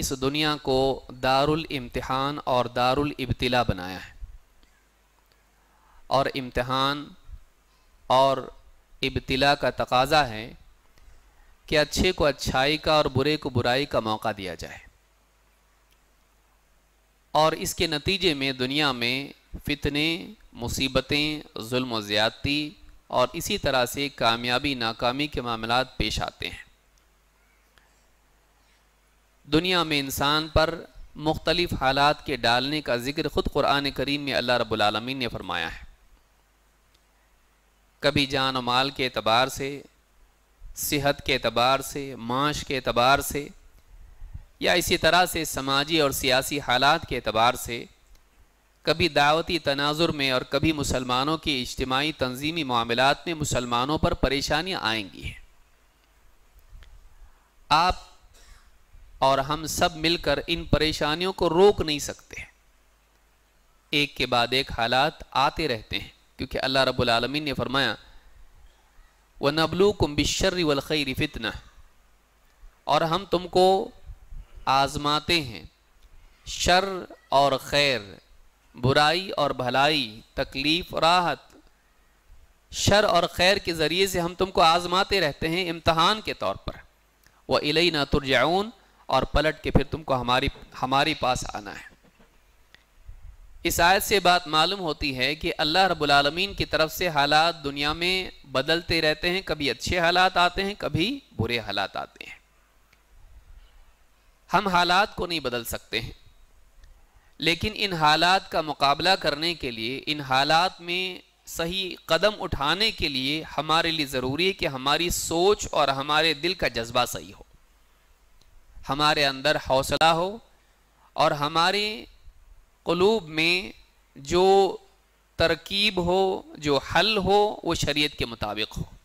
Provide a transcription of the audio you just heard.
इस दुनिया को दारुल इम्तिहान और दारुल इब्तिला बनाया है और इम्तिहान और इब्तिला का तकाजा है कि अच्छे को अच्छाई का और बुरे को बुराई का मौका दिया जाए और इसके नतीजे में दुनिया में फितने मुसीबतें जुल्म ज़्यादती और इसी तरह से कामयाबी नाकामी के मामला पेश आते हैं दुनिया में इंसान पर मुख्तलिफ़ हालात के डालने का जिक्र ख़ुद कुरान करीम में अल्लाह रबालमीन ने फरमाया है कभी जान और माल के अतबार से सेहत के अतबार से माश के अतबार से या इसी तरह से समाजी और सियासी हालात के अतबार से कभी दावती तनाजुर में और कभी मुसलमानों के इज्तमी तंजीमी मामलों में मुसलमानों पर परेशानियाँ आएंगी आप और हम सब मिलकर इन परेशानियों को रोक नहीं सकते एक के बाद एक हालात आते रहते हैं क्योंकि अल्लाह रब्बुल आलमीन ने फरमाया व नबलू कुम्बिशर्री वलखैर फितना और हम तुमको आज़माते हैं शर और खैर बुराई और भलाई तकलीफ़ राहत शर और खैर के ज़रिए से हम तुमको आज़माते रहते हैं इम्तहान के तौर पर व इलई ना तुरजाउन और पलट के फिर तुमको हमारी हमारी पास आना है इस आयत से बात मालूम होती है कि अल्लाह रबालमीन की तरफ से हालात दुनिया में बदलते रहते हैं कभी अच्छे हालात आते हैं कभी बुरे हालात आते हैं हम हालात को नहीं बदल सकते हैं लेकिन इन हालात का मुकाबला करने के लिए इन हालात में सही कदम उठाने के लिए हमारे लिए ज़रूरी है कि हमारी सोच और हमारे दिल का जज्बा सही हो हमारे अंदर हौसला हो और हमारे कलूब में जो तरकीब हो जो हल हो वो शरीयत के मुताबिक हो